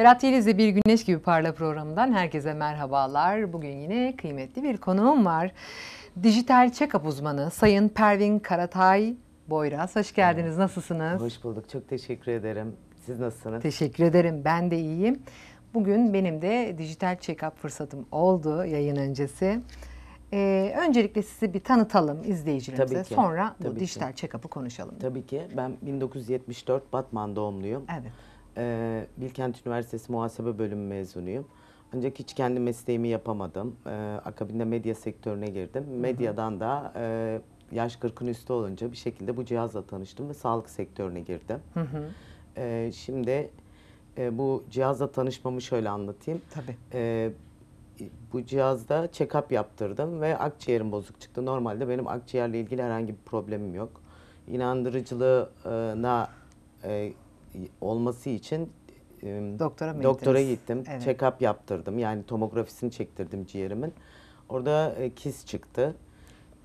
Berat Yeliz'le Bir Güneş Gibi Parla programından herkese merhabalar. Bugün yine kıymetli bir konuğum var. Dijital check-up uzmanı Sayın Pervin Karatay Boyraz. Hoş geldiniz. Nasılsınız? Hoş bulduk. Çok teşekkür ederim. Siz nasılsınız? Teşekkür ederim. Ben de iyiyim. Bugün benim de dijital check-up fırsatım oldu yayın öncesi. Ee, öncelikle sizi bir tanıtalım izleyicilerimize. Tabii ki. Sonra Tabii bu dijital check-up'ı konuşalım. Tabii ki. Ben 1974 Batman doğumluyum. Evet. Ee, Bilkent Üniversitesi Muhasebe Bölümü mezunuyum. Ancak hiç kendi mesleğimi yapamadım. Ee, akabinde medya sektörüne girdim. Medyadan da e, yaş 40'ın üstü olunca bir şekilde bu cihazla tanıştım ve sağlık sektörüne girdim. Hı hı. Ee, şimdi e, bu cihazla tanışmamı şöyle anlatayım. Tabii. Ee, bu cihazda check-up yaptırdım ve akciğerim bozuk çıktı. Normalde benim akciğerle ilgili herhangi bir problemim yok. İnandırıcılığına e, olması için e, doktora, doktora gittim. Evet. Check-up yaptırdım. Yani tomografisini çektirdim ciğerimin. Orada e, kis çıktı.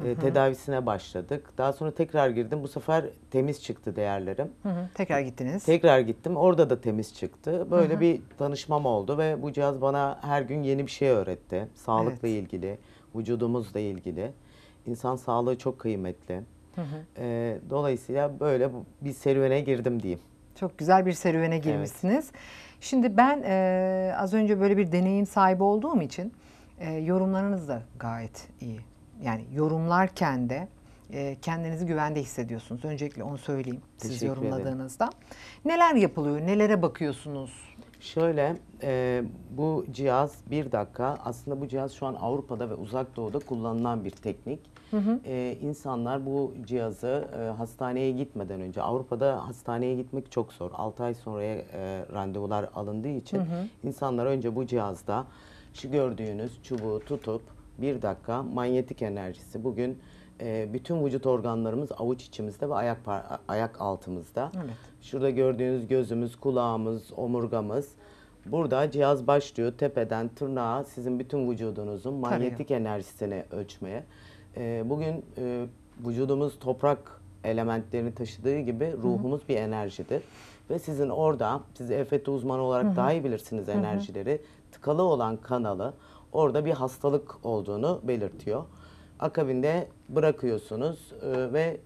E, hı hı. tedavisine başladık. Daha sonra tekrar girdim. Bu sefer temiz çıktı değerlerim. Hı hı. Tekrar gittiniz. Tekrar gittim. Orada da temiz çıktı. Böyle hı hı. bir tanışmam oldu ve bu cihaz bana her gün yeni bir şey öğretti. Sağlıkla evet. ilgili, vücudumuzla ilgili. İnsan sağlığı çok kıymetli. Hı e, dolayısıyla böyle bir serüvene girdim diyeyim. Çok güzel bir serüvene girmişsiniz. Evet. Şimdi ben e, az önce böyle bir deneyim sahibi olduğum için e, yorumlarınız da gayet iyi. Yani yorumlarken de e, kendinizi güvende hissediyorsunuz. Öncelikle onu söyleyeyim Teşekkür siz yorumladığınızda. Ederim. Neler yapılıyor, nelere bakıyorsunuz? Şöyle e, bu cihaz bir dakika aslında bu cihaz şu an Avrupa'da ve uzak doğuda kullanılan bir teknik. Hı hı. E, ee, insanlar bu cihazı e, hastaneye gitmeden önce Avrupa'da hastaneye gitmek çok zor. 6 ay sonraya e, randevular alındığı için hı hı. insanlar önce bu cihazda şu gördüğünüz çubuğu tutup bir dakika manyetik enerjisi bugün e, bütün vücut organlarımız avuç içimizde ve ayak ayak altımızda. Evet. Şurada gördüğünüz gözümüz, kulağımız, omurgamız. Burada cihaz başlıyor tepeden tırnağa sizin bütün vücudunuzun manyetik Tarıyor. enerjisini ölçmeye e, bugün e, vücudumuz toprak elementlerini taşıdığı gibi ruhumuz Hı-hı. bir enerjidir. Ve sizin orada, siz EFT uzmanı olarak Hı-hı. daha iyi bilirsiniz enerjileri, Hı-hı. tıkalı olan kanalı orada bir hastalık olduğunu belirtiyor. Akabinde bırakıyorsunuz e, ve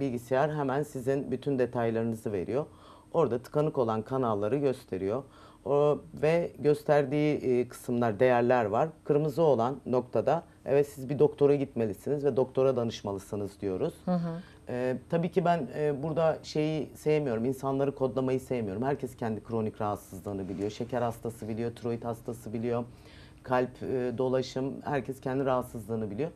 bilgisayar hemen sizin bütün detaylarınızı veriyor. Orada tıkanık olan kanalları gösteriyor. O, ve gösterdiği e, kısımlar, değerler var. Kırmızı olan noktada Evet siz bir doktora gitmelisiniz ve doktora danışmalısınız diyoruz. Hı hı. Ee, tabii ki ben e, burada şeyi sevmiyorum, insanları kodlamayı sevmiyorum. Herkes kendi kronik rahatsızlığını biliyor. Şeker hastası biliyor, tiroid hastası biliyor, kalp e, dolaşım, herkes kendi rahatsızlığını biliyor.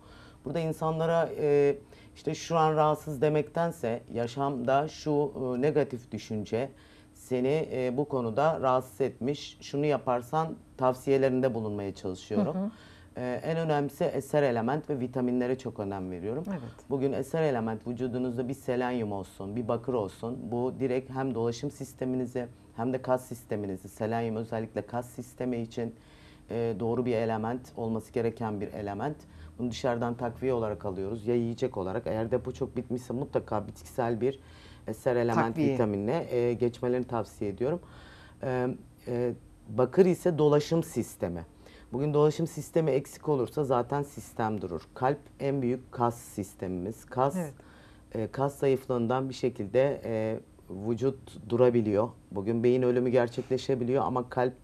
Burada insanlara e, işte şu an rahatsız demektense yaşamda şu e, negatif düşünce seni e, bu konuda rahatsız etmiş, şunu yaparsan tavsiyelerinde bulunmaya çalışıyorum. Hı hı e, en önemlisi eser element ve vitaminlere çok önem veriyorum. Evet. Bugün eser element vücudunuzda bir selenyum olsun, bir bakır olsun. Bu direkt hem dolaşım sisteminizi hem de kas sisteminizi, selenyum özellikle kas sistemi için e, doğru bir element, olması gereken bir element. Bunu dışarıdan takviye olarak alıyoruz ya yiyecek olarak. Eğer depo çok bitmişse mutlaka bitkisel bir eser element takviye. vitaminle e, geçmelerini tavsiye ediyorum. E, e, bakır ise dolaşım sistemi. Bugün dolaşım sistemi eksik olursa zaten sistem durur. Kalp en büyük kas sistemimiz. Kas evet. e, kas zayıflığından bir şekilde e, vücut durabiliyor. Bugün beyin ölümü gerçekleşebiliyor ama kalp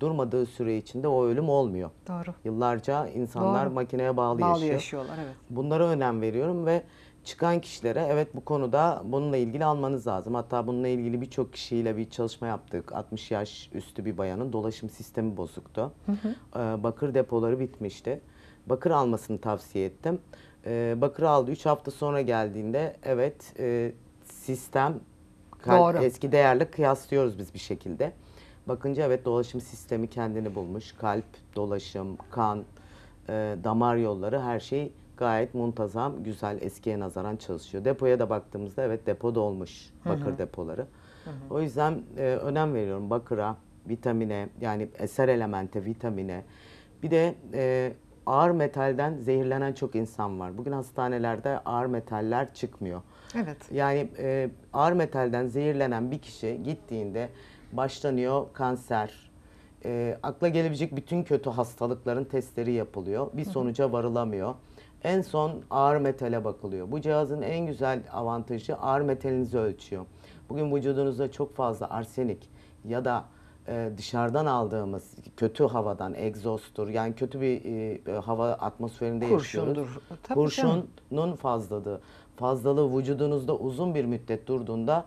durmadığı süre içinde o ölüm olmuyor. Doğru. Yıllarca insanlar Doğru. makineye bağlı, bağlı yaşıyor. yaşıyorlar. Evet. Bunlara önem veriyorum ve çıkan kişilere evet bu konuda bununla ilgili almanız lazım. Hatta bununla ilgili birçok kişiyle bir çalışma yaptık. 60 yaş üstü bir bayanın dolaşım sistemi bozuktu. Hı hı. Ee, bakır depoları bitmişti. Bakır almasını tavsiye ettim. Ee, bakır aldı. 3 hafta sonra geldiğinde evet e, sistem Doğru. eski değerle kıyaslıyoruz biz bir şekilde. Bakınca evet dolaşım sistemi kendini bulmuş. Kalp, dolaşım, kan, e, damar yolları her şey gayet muntazam, güzel, eskiye nazaran çalışıyor. Depoya da baktığımızda evet depo dolmuş bakır Hı-hı. depoları. Hı-hı. O yüzden e, önem veriyorum bakıra, vitamine yani eser elemente, vitamine. Bir de e, ağır metalden zehirlenen çok insan var. Bugün hastanelerde ağır metaller çıkmıyor. Evet. Yani e, ağır metalden zehirlenen bir kişi gittiğinde başlanıyor kanser, e, akla gelebilecek bütün kötü hastalıkların testleri yapılıyor. Bir sonuca varılamıyor. En son ağır metale bakılıyor. Bu cihazın en güzel avantajı ağır metalinizi ölçüyor. Bugün vücudunuzda çok fazla arsenik ya da e, dışarıdan aldığımız kötü havadan egzostur yani kötü bir e, e hava atmosferinde Kurşundur. yaşıyoruz. E, tabii Kurşunun canım. fazlalığı. Fazlalığı vücudunuzda uzun bir müddet durduğunda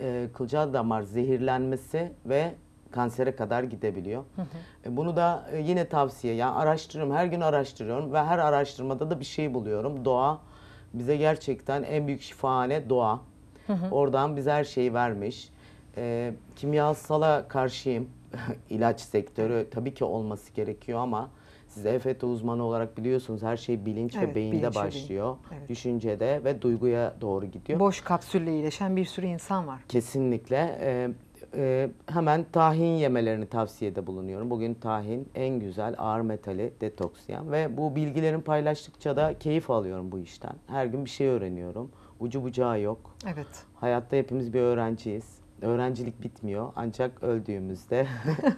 e, kılcal damar zehirlenmesi ve kansere kadar gidebiliyor. Hı hı. E, bunu da e, yine tavsiye. Yani araştırıyorum, her gün araştırıyorum ve her araştırmada da bir şey buluyorum. Doğa bize gerçekten en büyük şifane doğa. Hı hı. Oradan bize her şeyi vermiş. E, kimyasala karşıyım. İlaç sektörü tabii ki olması gerekiyor ama siz EFT uzmanı olarak biliyorsunuz her şey bilinç evet, ve beyinde bilinç başlıyor. Beyin. Evet. Düşüncede ve duyguya doğru gidiyor. Boş kapsülle iyileşen bir sürü insan var. Kesinlikle. E, e, hemen tahin yemelerini tavsiyede bulunuyorum. Bugün tahin en güzel ağır metali detokslayan ve bu bilgilerin paylaştıkça da keyif alıyorum bu işten. Her gün bir şey öğreniyorum. Ucu bucağı yok. Evet. Hayatta hepimiz bir öğrenciyiz. Öğrencilik bitmiyor ancak öldüğümüzde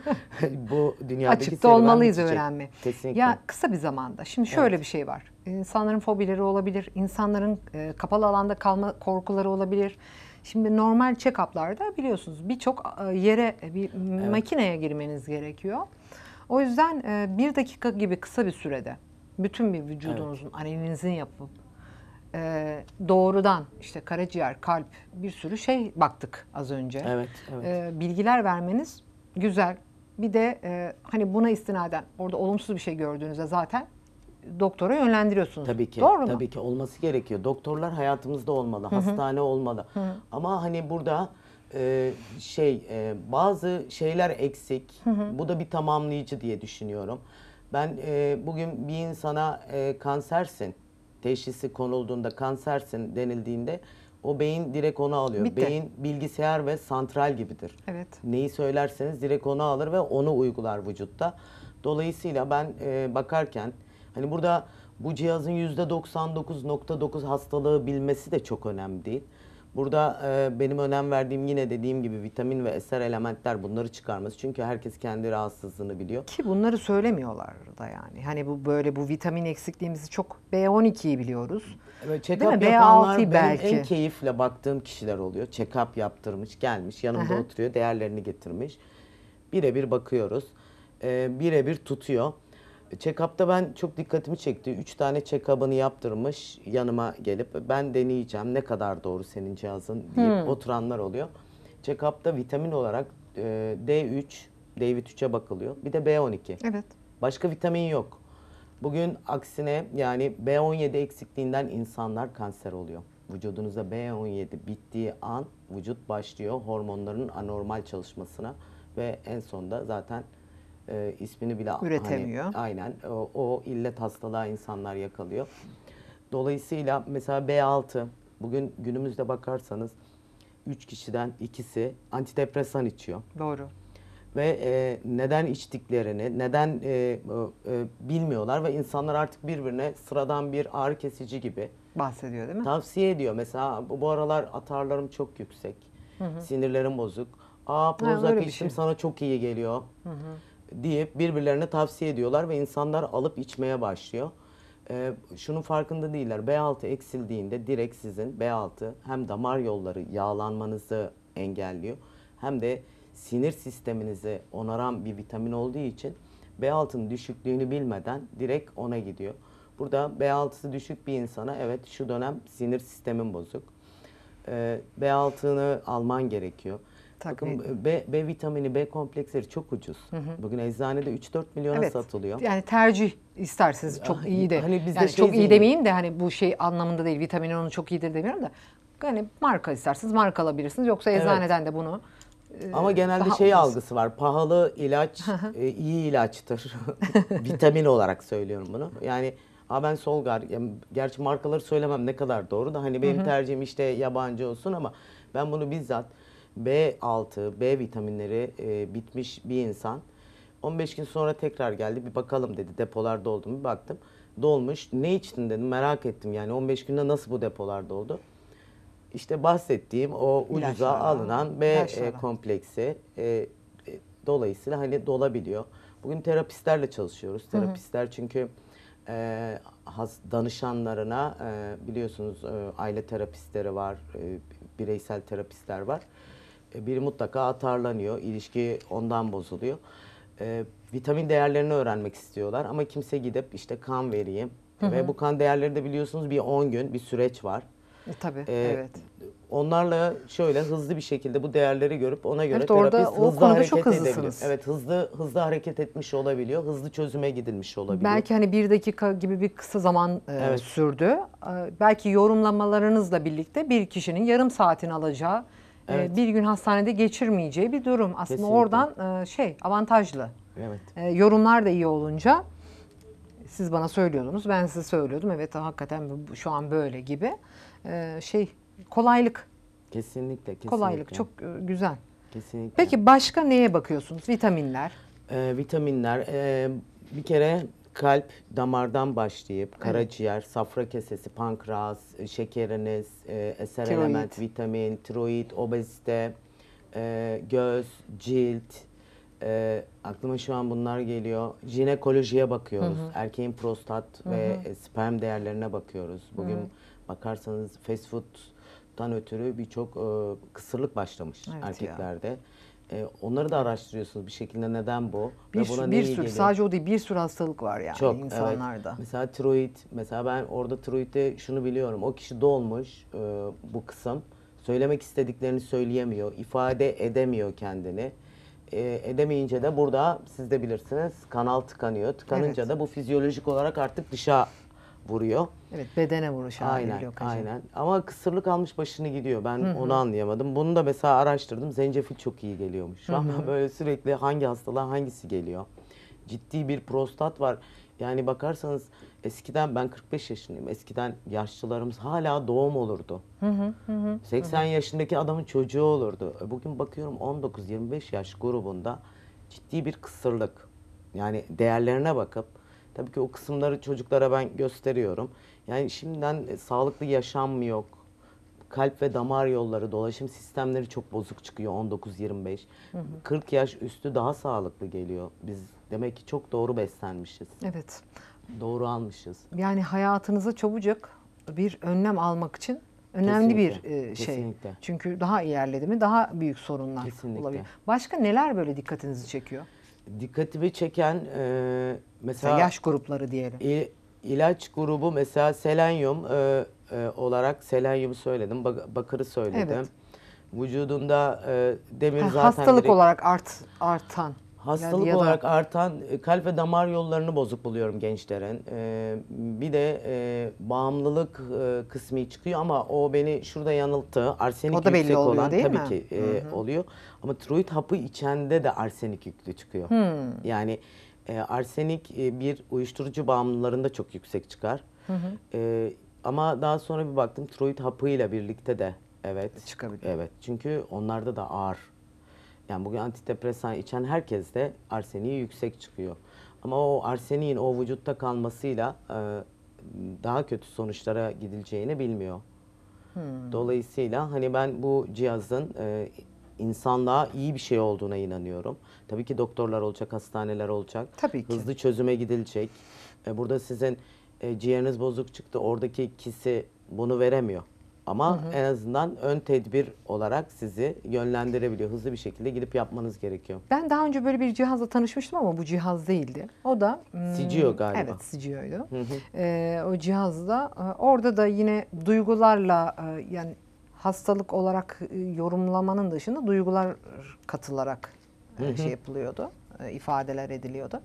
bu dünyadaki Açıkta olmalıyız bitecek. öğrenme. Kesinlikle. Ya kısa bir zamanda. Şimdi şöyle evet. bir şey var. İnsanların fobileri olabilir, insanların e, kapalı alanda kalma korkuları olabilir. Şimdi normal check-up'larda biliyorsunuz birçok e, yere e, bir evet. makineye girmeniz gerekiyor. O yüzden e, bir dakika gibi kısa bir sürede bütün bir vücudunuzun evet. analizin yapıp doğrudan işte karaciğer, kalp bir sürü şey baktık az önce. Evet, evet. bilgiler vermeniz güzel. Bir de hani buna istinaden orada olumsuz bir şey gördüğünüzde zaten doktora yönlendiriyorsunuz. Tabii ki. Doğru mu? Tabii ki olması gerekiyor. Doktorlar hayatımızda olmalı, Hı-hı. hastane olmalı. Hı-hı. Ama hani burada e, şey e, bazı şeyler eksik. Hı-hı. Bu da bir tamamlayıcı diye düşünüyorum. Ben e, bugün bir insana e, kansersin teşhisi konulduğunda kansersin denildiğinde o beyin direkt onu alıyor. Bitti. Beyin bilgisayar ve santral gibidir. Evet. Neyi söylerseniz direkt onu alır ve onu uygular vücutta. Dolayısıyla ben e, bakarken Hani burada bu cihazın %99.9 hastalığı bilmesi de çok önemli değil. Burada e, benim önem verdiğim yine dediğim gibi vitamin ve eser elementler bunları çıkarması. Çünkü herkes kendi rahatsızlığını biliyor. Ki bunları söylemiyorlar da yani. Hani bu böyle bu vitamin eksikliğimizi çok B12'yi biliyoruz. Evet, check up yapanlar B6 benim en keyifle baktığım kişiler oluyor. Check-up yaptırmış, gelmiş, yanımda Aha. oturuyor, değerlerini getirmiş. Birebir bakıyoruz. Ee, Birebir tutuyor. Check-up'ta ben çok dikkatimi çekti. Üç tane check-up'ını yaptırmış yanıma gelip ben deneyeceğim ne kadar doğru senin cihazın diye hmm. oturanlar oluyor. Check-up'ta vitamin olarak e, D3, D vitamin'e bakılıyor. Bir de B12. Evet. Başka vitamin yok. Bugün aksine yani B17 eksikliğinden insanlar kanser oluyor. Vücudunuzda B17 bittiği an vücut başlıyor hormonların anormal çalışmasına ve en sonunda zaten e, ismini bile üretemiyor. Hani, aynen o, o illet hastalığa insanlar yakalıyor. Dolayısıyla mesela B6 bugün günümüzde bakarsanız 3 kişiden ikisi antidepresan içiyor. Doğru. Ve e, neden içtiklerini, neden e, e, bilmiyorlar ve insanlar artık birbirine sıradan bir ağrı kesici gibi bahsediyor değil mi? Tavsiye ediyor. Mesela bu, bu aralar atarlarım çok yüksek. Hı hı. Sinirlerim bozuk. Aa Prozac içtim şey. sana çok iyi geliyor. Hı hı diye birbirlerine tavsiye ediyorlar ve insanlar alıp içmeye başlıyor. Ee, şunun farkında değiller. B6 eksildiğinde direkt sizin B6 hem damar yolları yağlanmanızı engelliyor hem de sinir sisteminizi onaran bir vitamin olduğu için B6'nın düşüklüğünü bilmeden direkt ona gidiyor. Burada B6'sı düşük bir insana evet şu dönem sinir sistemin bozuk. Ee, B6'ını alman gerekiyor. Bakın B, B vitamini, B kompleksleri çok ucuz. Hı hı. Bugün eczanede 3-4 milyona evet. satılıyor. Yani tercih isterseniz çok ah, iyi de. Hani biz yani şey çok izleyelim. iyi demeyeyim de hani bu şey anlamında değil. Vitamini onu çok iyidir demiyorum da. Yani marka isterseniz marka alabilirsiniz. Yoksa eczaneden evet. de bunu e, ama genelde şey ucuz. algısı var. Pahalı ilaç e, iyi ilaçtır. Vitamin olarak söylüyorum bunu. Yani ha ben Solgar, yani gerçi markaları söylemem ne kadar doğru da hani benim Hı-hı. tercihim işte yabancı olsun ama ben bunu bizzat B6, B vitaminleri e, bitmiş bir insan 15 gün sonra tekrar geldi bir bakalım dedi depolar doldu mu bir baktım. Dolmuş ne içtin dedim merak ettim yani 15 günde nasıl bu depolar doldu. İşte bahsettiğim o ucuza İlaçlara. alınan B e, kompleksi e, e, dolayısıyla hani dolabiliyor. Bugün terapistlerle çalışıyoruz. Terapistler çünkü e, danışanlarına e, biliyorsunuz e, aile terapistleri var, e, bireysel terapistler var. E, biri mutlaka atarlanıyor, ilişki ondan bozuluyor. E, vitamin değerlerini öğrenmek istiyorlar ama kimse gidip işte kan vereyim hı hı. ve bu kan değerleri de biliyorsunuz bir 10 gün bir süreç var. E, tabii, ee, evet. Onlarla şöyle hızlı bir şekilde bu değerleri görüp ona göre evet, orada, o hızlı hareket çok hızlısınız. Evet hızlı hızlı hareket etmiş olabiliyor. Hızlı çözüme gidilmiş olabiliyor. Belki hani bir dakika gibi bir kısa zaman e, evet. sürdü. E, belki yorumlamalarınızla birlikte bir kişinin yarım saatin alacağı ee, evet. bir gün hastanede geçirmeyeceği bir durum. Aslında Kesinlikle. oradan e, şey avantajlı. Evet. E, yorumlar da iyi olunca siz bana söylüyordunuz, ben size söylüyordum. Evet hakikaten şu an böyle gibi. E, şey kolaylık. Kesinlikle, kesinlikle. Kolaylık çok güzel. Kesinlikle. Peki başka neye bakıyorsunuz? Vitaminler. Ee, vitaminler. Ee, bir kere kalp damardan başlayıp karaciğer, safra kesesi, pankreas, e, şekeriniz, e, eser Tiroid. element, vitamin, tiroid, obezite, e, göz, cilt, e, aklıma şu an bunlar geliyor. Jinekolojiye bakıyoruz. Hı hı. Erkeğin prostat hı hı. ve sperm değerlerine bakıyoruz. Bugün hı. bakarsanız fast food'dan ötürü birçok e, kısırlık başlamış evet erkeklerde. Ya. E, onları da araştırıyorsunuz bir şekilde neden bu? Bir, buna bir sürü, gelir? sadece o değil bir sürü hastalık var yani Çok, insanlarda. Evet. Mesela tiroid, mesela ben orada tiroidde şunu biliyorum. O kişi dolmuş e, bu kısım. Söylemek istediklerini söyleyemiyor, ifade edemiyor kendini. E, edemeyince de burada siz de bilirsiniz kanal tıkanıyor. Tıkanınca evet. da bu fizyolojik olarak artık dışa vuruyor. Evet bedene vuruş aynen, Aynen ama kısırlık almış başını gidiyor ben Hı-hı. onu anlayamadım. Bunu da mesela araştırdım zencefil çok iyi geliyormuş Şu an böyle sürekli hangi hastalığa hangisi geliyor. Ciddi bir prostat var. Yani bakarsanız eskiden ben 45 yaşındayım. Eskiden yaşlılarımız hala doğum olurdu. Hı hı, hı, 80 hı. yaşındaki adamın çocuğu olurdu. Bugün bakıyorum 19-25 yaş grubunda ciddi bir kısırlık. Yani değerlerine bakıp Tabii ki o kısımları çocuklara ben gösteriyorum. Yani şimdiden e, sağlıklı yaşam mı yok? Kalp ve damar yolları, dolaşım sistemleri çok bozuk çıkıyor 19-25. 40 yaş üstü daha sağlıklı geliyor. Biz demek ki çok doğru beslenmişiz. Evet. Doğru almışız. Yani hayatınıza çabucak bir önlem almak için önemli Kesinlikle, bir e, şey. kesinlikle. Çünkü daha ilerledi mi daha büyük sorunlar Kesinlikle. olabilir. Başka neler böyle dikkatinizi çekiyor? dikkatimi çeken e, mesela yaş grupları diyelim. İl, ilaç grubu mesela selenyum e, e, olarak selenyum söyledim, bak, bakırı söyledim. Evet. Vücudunda e, demir ha, zaten hastalık direkt, olarak art artan hastalık yani da... olarak artan e, kalp ve damar yollarını bozuk buluyorum gençlerin. Ee, bir de e, bağımlılık e, kısmı çıkıyor ama o beni şurada yanılttı. Arsenik o da yüksek oluyor, olan değil tabii mi? ki e, oluyor. Ama tiroid hapı içende de arsenik yüklü çıkıyor. Hı. Hmm. Yani e, arsenik e, bir uyuşturucu bağımlılarında çok yüksek çıkar. Hı hı. E, ama daha sonra bir baktım tiroid hapıyla birlikte de evet çıkabilir. Evet. Çünkü onlarda da ağır yani bugün antidepresan içen herkes de arseniği yüksek çıkıyor. Ama o arseniğin o vücutta kalmasıyla e, daha kötü sonuçlara gidileceğini bilmiyor. Hmm. Dolayısıyla hani ben bu cihazın e, insanlığa iyi bir şey olduğuna inanıyorum. Tabii ki doktorlar olacak, hastaneler olacak. Tabii ki. Hızlı çözüme gidilecek. E, burada sizin e, ciğeriniz bozuk çıktı. Oradaki kisi bunu veremiyor. Ama hı hı. en azından ön tedbir olarak sizi yönlendirebiliyor. Hızlı bir şekilde gidip yapmanız gerekiyor. Ben daha önce böyle bir cihazla tanışmıştım ama bu cihaz değildi. O da... Hmm, Sigio galiba. Evet Sigio'ydu. Ee, o cihazda e, orada da yine duygularla e, yani hastalık olarak e, yorumlamanın dışında duygular katılarak hı hı. şey yapılıyordu. ifadeler ediliyordu.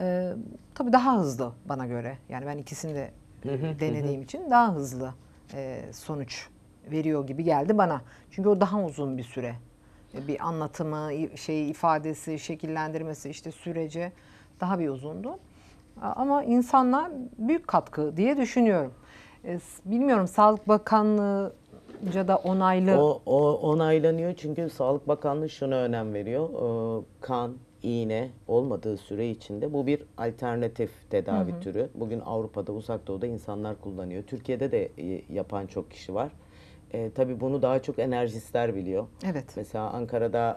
Ee, tabii daha hızlı bana göre. Yani ben ikisini de denediğim için daha hızlı e, sonuç veriyor gibi geldi bana. Çünkü o daha uzun bir süre. E, bir anlatımı, şey ifadesi, şekillendirmesi işte sürece daha bir uzundu. Ama insanlar büyük katkı diye düşünüyorum. E, bilmiyorum Sağlık Bakanlığı Bakanlığı'nca da onaylı. O, o onaylanıyor çünkü Sağlık Bakanlığı şuna önem veriyor. E, kan, iğne olmadığı süre içinde bu bir alternatif tedavi hı hı. türü. Bugün Avrupa'da, uzak doğuda insanlar kullanıyor. Türkiye'de de e, yapan çok kişi var. E, tabii bunu daha çok enerjistler biliyor. Evet. Mesela Ankara'da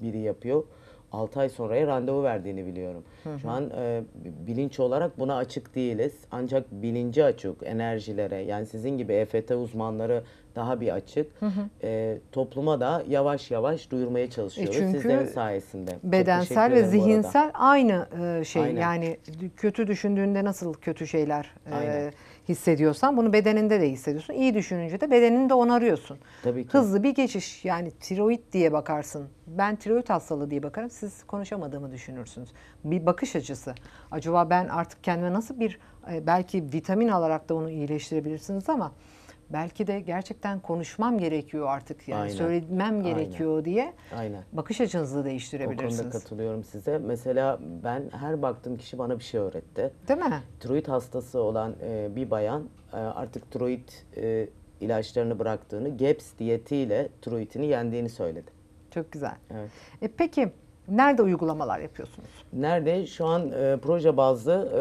e, biri yapıyor. 6 ay sonraya randevu verdiğini biliyorum. Hı hı. Şu an e, bilinç olarak buna açık değiliz. Ancak bilinci açık enerjilere yani sizin gibi EFT uzmanları daha bir açık. Hı hı. E, topluma da yavaş yavaş duyurmaya çalışıyoruz e çünkü sizlerin sayesinde. Bedensel ve zihinsel aynı e, şey. Aynen. Yani kötü düşündüğünde nasıl kötü şeyler e, hissediyorsan bunu bedeninde de hissediyorsun. İyi düşününce de bedenini de onarıyorsun. Tabii ki. Hızlı bir geçiş yani tiroid diye bakarsın. Ben tiroid hastalığı diye bakarım. Siz konuşamadığımı düşünürsünüz. Bir bakış açısı. Acaba ben artık kendime nasıl bir e, belki vitamin alarak da onu iyileştirebilirsiniz ama belki de gerçekten konuşmam gerekiyor artık yani Aynen. söylemem gerekiyor Aynen. diye Aynen. bakış açınızı değiştirebilirsiniz. O konuda katılıyorum size. Mesela ben her baktığım kişi bana bir şey öğretti. Değil mi? Tiroid hastası olan e, bir bayan e, artık tiroid e, ilaçlarını bıraktığını, GEPS diyetiyle tiroidini yendiğini söyledi. Çok güzel. Evet. E, peki nerede uygulamalar yapıyorsunuz? Nerede? Şu an e, proje bazlı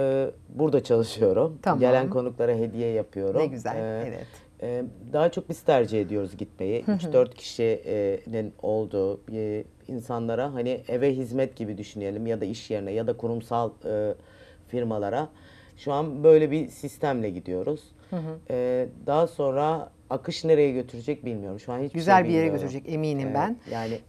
e, burada çalışıyorum. Tamam. Gelen konuklara hediye yapıyorum. Ne güzel. E, evet. Ee, daha çok biz tercih ediyoruz gitmeyi. 3-4 kişinin olduğu e, insanlara hani eve hizmet gibi düşünelim ya da iş yerine ya da kurumsal e, firmalara. Şu an böyle bir sistemle gidiyoruz. Ee, daha sonra akış nereye götürecek bilmiyorum. Şu an hiçbir Güzel şey bir yere bilmiyorum. götürecek eminim ben. Evet, Yani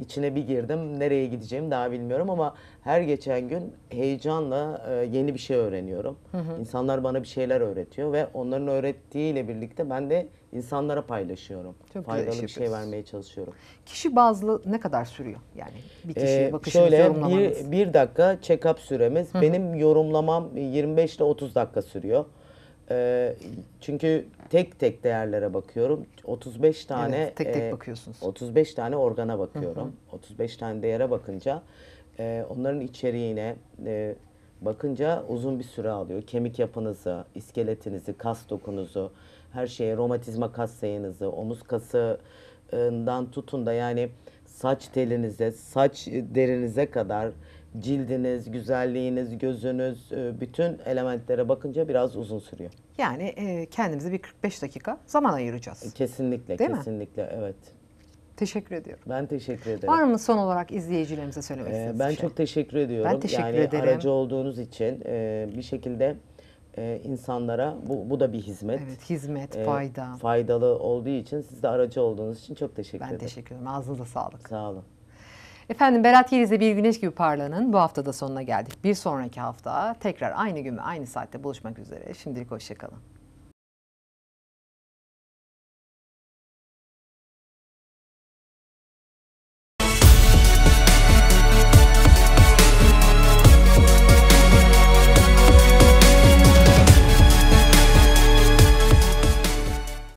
içine bir girdim. Nereye gideceğim daha bilmiyorum ama her geçen gün heyecanla e, yeni bir şey öğreniyorum. Hı hı. İnsanlar bana bir şeyler öğretiyor ve onların öğrettiğiyle birlikte ben de insanlara paylaşıyorum. Çok Faydalı bir şey vermeye çalışıyorum. Kişi bazlı ne kadar sürüyor? Yani bir ee, kişiye ee, bakışınızı şöyle, yorumlamanız. Bir, bir dakika check-up süremiz. Hı hı. Benim yorumlamam 25 ile 30 dakika sürüyor. E, çünkü tek tek değerlere bakıyorum. 35 tane evet, tek tek e, bakıyorsunuz. 35 tane organa bakıyorum. Hı hı. 35 tane değere bakınca e, onların içeriğine e, bakınca uzun bir süre alıyor. Kemik yapınızı, iskeletinizi, kas dokunuzu, her şeyi, romatizma kas sayınızı, omuz kasından tutun da yani saç telinize, saç derinize kadar cildiniz, güzelliğiniz, gözünüz, e, bütün elementlere bakınca biraz uzun sürüyor. Yani e, kendimize bir 45 dakika zaman ayıracağız. E, kesinlikle, Değil mi? kesinlikle evet. Teşekkür ediyorum. Ben teşekkür ederim. Var mı son olarak izleyicilerimize söylemek Ee, istediğiniz ben şey? çok teşekkür ediyorum. Ben teşekkür yani ederim. aracı olduğunuz için e, bir şekilde e, insanlara bu, bu da bir hizmet. Evet, hizmet, E, fayda. faydalı olduğu için siz de aracı olduğunuz için çok teşekkür ben ederim. teşekkür ederim. Ağzınıza sağlık. Sağ olun. Efendim Berat Yeliz'le Bir Güneş Gibi Parlanın bu hafta da sonuna geldik. Bir sonraki hafta tekrar aynı gün ve aynı saatte buluşmak üzere. Şimdilik hoşçakalın.